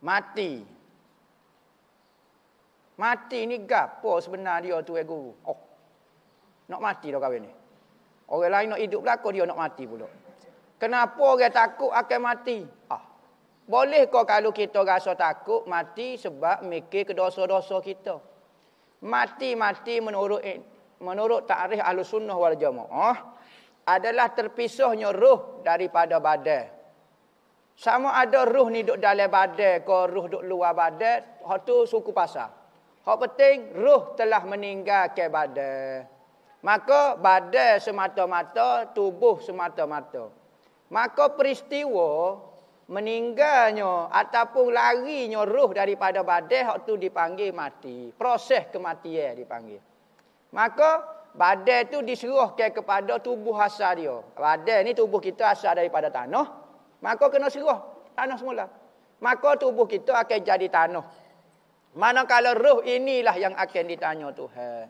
Mati. Mati ni gapo sebenarnya dia tu eh guru. Oh. Nak mati dah kawin ni. Orang lain nak hidup belaka dia nak mati pula. Kenapa orang takut akan mati? Ah. Boleh kau kalau kita rasa takut mati sebab mikir ke dosa-dosa kita. Mati-mati menurut menurut takrif Ahlus Sunnah wal Jamaah adalah terpisahnya ruh daripada badan. Sama ada ruh ni duduk dalam badan ke ruh duduk luar badan, hak tu suku pasal. Hak penting ruh telah meninggal ke badan. Maka badan semata-mata, tubuh semata-mata. Maka peristiwa meninggalnya ataupun larinya ruh daripada badan hak tu dipanggil mati. Proses kematian dipanggil. Maka badan tu diseruhkan kepada tubuh asal dia. Badan ni tubuh kita asal daripada tanah. Maka kena serah tanah semula. Maka tubuh kita akan jadi tanah. kalau roh inilah yang akan ditanya Tuhan.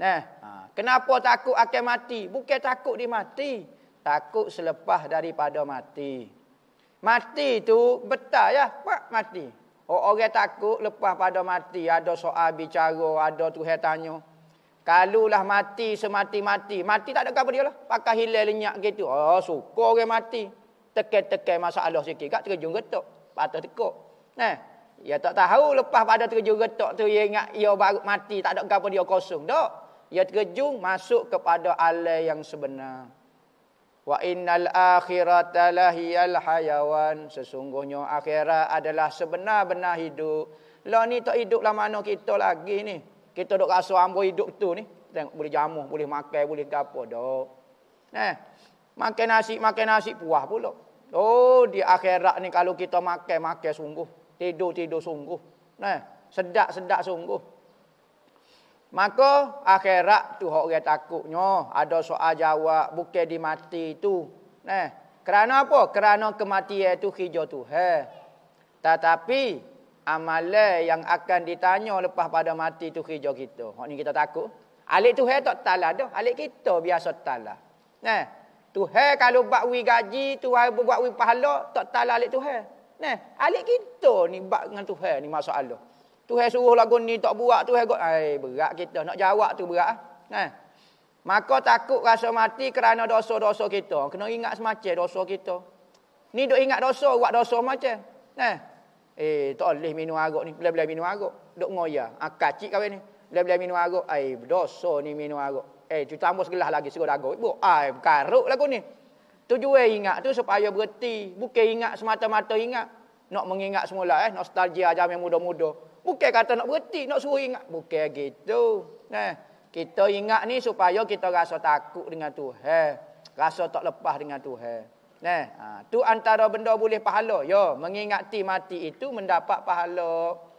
Nah, ha, kenapa takut akan mati? Bukan takut di mati, takut selepas daripada mati. Mati tu betul ya, pak mati. Oh Orang takut lepas pada mati ada soal bicara, ada Tuhan tanya. Kalulah mati semati-mati. Mati tak ada apa dia lah. Pakai hilal lenyak gitu. Oh, suka orang mati. Tekan-tekan masalah sikit. Kak terjun getuk. Patut tekuk. Nah. Ya tak tahu lepas pada terjun getuk tu dia ya ingat dia ya baru mati tak ada apa dia kosong. dok, Dia ya terjun masuk kepada alai yang sebenar. Wa innal akhirata lahiyal hayawan. Sesungguhnya akhirat adalah sebenar-benar hidup. Lah ni tak hiduplah mana kita lagi ni. Kita dok rasa ambo hidup tu ni. Tengok boleh jamu, boleh makan, boleh gapo dok. Nah. Makan nasi, makan nasi, puah pula. Oh, di akhirat ni kalau kita makan, makan sungguh. Tidur, tidur sungguh. Nah, sedak, sedak sungguh. Maka akhirat tu orang takutnya ada soal jawab bukan di mati tu. Nah, kerana apa? Kerana kematian itu hijau tu. He. Tetapi amalan yang akan ditanya lepas pada mati tu hijau kita. Hak ni kita takut. Alik tu he tak talah dah. Alik kita biasa talah. Nah, Tuhan kalau buat wi gaji, Tuhan ah, buat wi pahala, tak talah alik Tuhan. Nah, alik kita ni buat dengan Tuhan ni masalah. Tuhan suruh lagu ni tak buat, Tuhan kot. Ay, berat kita. Nak jawab tu berat. Ah. Nah. Maka takut rasa mati kerana dosa-dosa kita. Kena ingat semacam dosa kita. Ni duk ingat dosa, buat dosa macam. Nah. Eh, tak boleh minum arak ni. Bila-bila minum arak. Duk ngoya. Ah, kacik kawan ni. Bila-bila minum arak. Ay, dosa ni minum arak. Eh, tu tambah segelas lagi segala dagu. Bu, ai karuk lagu ni. Tujuan ingat tu supaya berhenti. Bukan ingat semata-mata ingat. Nak mengingat semula eh. Nostalgia zaman muda-muda. Bukan kata nak berhenti. Nak suruh ingat. Bukan gitu. Eh, kita ingat ni supaya kita rasa takut dengan Tuhan. Eh, rasa tak lepas dengan Tuhan. Eh, ha, tu antara benda boleh pahala. Ya, mengingati mati itu mendapat pahala.